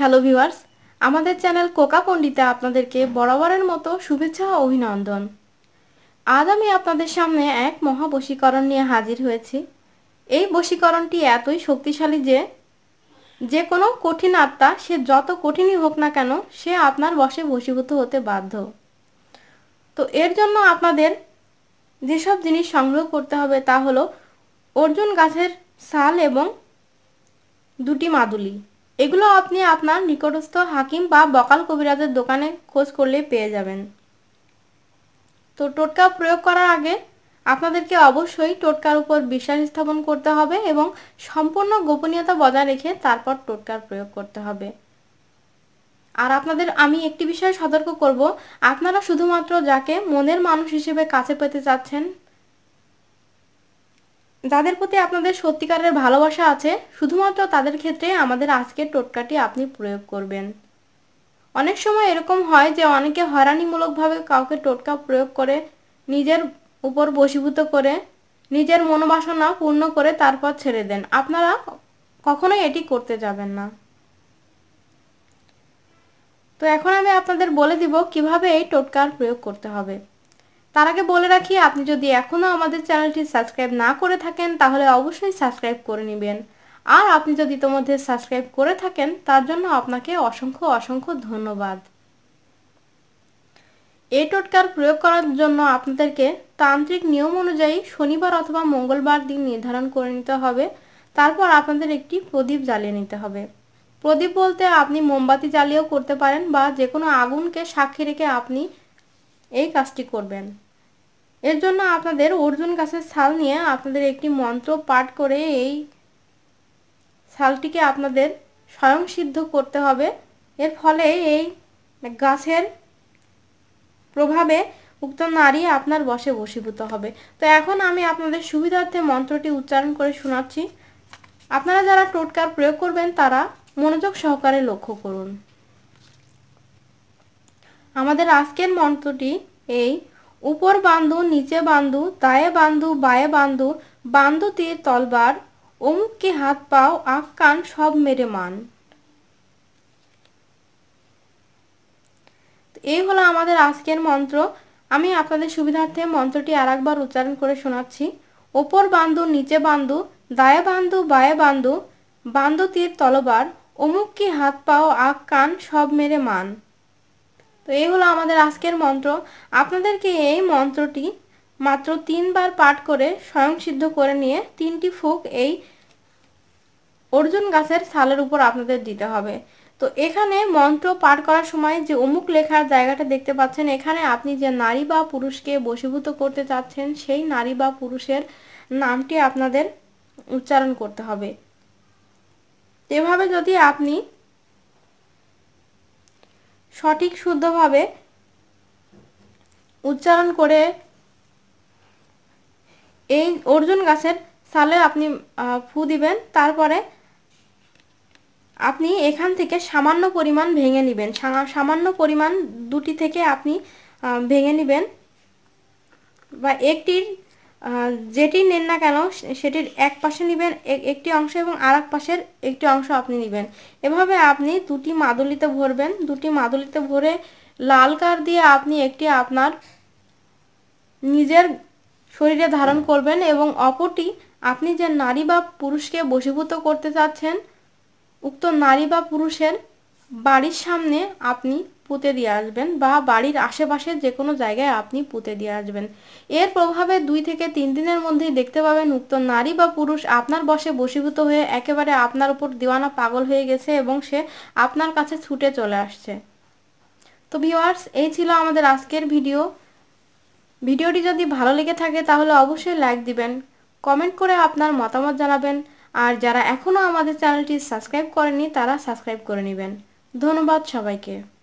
hello viewers আমাদের channel কোকা পণ্ডিতে আপনাদেরকে বরাবরের মতো শুভেচ্ছা ও অভিনন্দন আজ আমি আপনাদের সামনে এক মহা বশীকরণ নিয়ে হাজির হয়েছি এই বশীকরণটি এতই শক্তিশালী যে যে কোনো কঠিন আত্মা সে যত কঠিনই হোক না কেন সে আপনার বসে বশীভূত হতে বাধ্য তো এর জন্য আপনাদের যেসব জিনিস সংগ্রহ করতে হবে তা হলো অর্জুন গাছের সাল এবং দুটি মাদুলি এগুলো আপনি আপনার নিকটস্থ হাকিম বা বকাল কবিরাজের দোকানে খোঁজ করলে পেয়ে যাবেন তো টোটকা প্রয়োগ করার আগে আপনাদেরকে অবশ্যই টোটকার উপর বিশ্বাস স্থাপন করতে হবে এবং সম্পূর্ণ গোপনীয়তা বজায় রেখে তারপর টোটকার প্রয়োগ করতে হবে আর আপনাদের আমি একটি বিষয়ে সতর্ক করব আপনারা শুধুমাত্র যাকে মনের মানুষ হিসেবে কাছে পেতে চাচ্ছেন যাদের প্রতি আপনাদের সত্যিকারের ভালোবাসা আছে শুধুমাত্র তাদের ক্ষেত্রে আমাদের আজকের টোটকাটি আপনি প্রয়োগ করবেন অনেক সময় এরকম হয় যে অনেকে হয়রানিমূলকভাবে কাউকে টোটকা প্রয়োগ করে নিজের উপর বশীভূত করে নিজের মনোবাসনা পূর্ণ করে তারপর ছেড়ে দেন আপনারা কখনোই এটি করতে যাবেন না তো এখন আমি আপনাদের বলে দিব কিভাবে এই টোটকার প্রয়োগ করতে হবে তার আগে বলে রাখি আপনি যদি এখনও আমাদের চ্যানেলটি সাবস্ক্রাইব না করে থাকেন তাহলে অবশ্যই সাবস্ক্রাইব করে নেবেন আর আপনি যদি ইতোমধ্যে সাবস্ক্রাইব করে থাকেন তার জন্য আপনাকে অসংখ্য অসংখ্য ধন্যবাদ এই টোটকার প্রয়োগ করার জন্য আপনাদেরকে তান্ত্রিক নিয়ম অনুযায়ী শনিবার অথবা মঙ্গলবার দিন নির্ধারণ করে নিতে হবে তারপর আপনাদের একটি প্রদীপ জ্বালিয়ে নিতে হবে প্রদীপ বলতে আপনি মোমবাতি জ্বালিয়েও করতে পারেন বা যে কোনো আগুনকে সাক্ষী রেখে আপনি এই কাজটি করবেন এর জন্য আপনাদের অর্জুন গাছের ছাল নিয়ে আপনাদের একটি মন্ত্র পাঠ করে এই ছালটিকে আপনাদের স্বয়ংসিদ্ধ করতে হবে এর ফলে এই গাছের প্রভাবে উক্ত নারী আপনার বসে বশীভূত হবে তো এখন আমি আপনাদের সুবিধার্থে মন্ত্রটি উচ্চারণ করে শোনাচ্ছি আপনারা যারা টোটকার প্রয়োগ করবেন তারা মনোযোগ সহকারে লক্ষ্য করুন আমাদের আজকের মন্ত্রটি এই উপর বান্ধু নিচে বান্ধু দায়ে বান্ধু বায়ে বান্ধু বান্ধু তীর তলবার অমুককে হাত পাও আখ কান সব মেরে মান এই হলো আমাদের আজকের মন্ত্র আমি আপনাদের সুবিধার্থে মন্ত্রটি আর একবার উচ্চারণ করে শোনাচ্ছি ওপর বান্ধু নিচে বান্ধু দায়ে বান্ধু বায়ে বান্ধু বান্ধু তীর তলবার অমুক কি হাত পাও আখ কান সব মেরে মান তো এই হলো আমাদের আজকের মন্ত্র আপনাদেরকে এই মন্ত্রটি মাত্র তিনবার পাঠ করে স্বয়ংসিদ্ধ করে নিয়ে তিনটি ফুক এই অর্জুন গাছের ছালের উপর আপনাদের দিতে হবে তো এখানে মন্ত্র পাঠ করার সময় যে অমুক লেখার জায়গাটা দেখতে পাচ্ছেন এখানে আপনি যে নারী বা পুরুষকে বশীভূত করতে চাচ্ছেন সেই নারী বা পুরুষের নামটি আপনাদের উচ্চারণ করতে হবে এভাবে যদি আপনি সঠিক শুদ্ধভাবে উচ্চারণ করে এই অর্জুন গাছের সালে আপনি ফু দিবেন তারপরে আপনি এখান থেকে সামান্য পরিমাণ ভেঙে নেবেন সামান্য পরিমাণ দুটি থেকে আপনি ভেঙে নেবেন বা একটির যেটি নেন না কেন সেটির এক পাশে নেবেন একটি অংশ এবং আর পাশের একটি অংশ আপনি নেবেন এভাবে আপনি দুটি মাদুলিতে ভরবেন দুটি মাদুলিতে ভরে লাল কার দিয়ে আপনি একটি আপনার নিজের শরীরে ধারণ করবেন এবং অপরটি আপনি যে নারী বা পুরুষকে বশীভূত করতে চাচ্ছেন উক্ত নারী বা পুরুষের বাড়ির সামনে আপনি পুঁতে দিয়ে আসবেন বা বাড়ির আশেপাশে যে কোনো জায়গায় আপনি পুঁতে দিয়ে আসবেন এর প্রভাবে দুই থেকে তিন দিনের মধ্যেই দেখতে পাবেন উক্ত নারী বা পুরুষ আপনার বসে বশীভূত হয়ে একেবারে আপনার উপর দিওয়ানা পাগল হয়ে গেছে এবং সে আপনার কাছে ছুটে চলে আসছে তো ভিওয়ার্স এই ছিল আমাদের আজকের ভিডিও ভিডিওটি যদি ভালো লেগে থাকে তাহলে অবশ্যই লাইক দিবেন কমেন্ট করে আপনার মতামত জানাবেন আর যারা এখনও আমাদের চ্যানেলটি সাবস্ক্রাইব করেনি তারা সাবস্ক্রাইব করে নেবেন ধন্যবাদ সবাইকে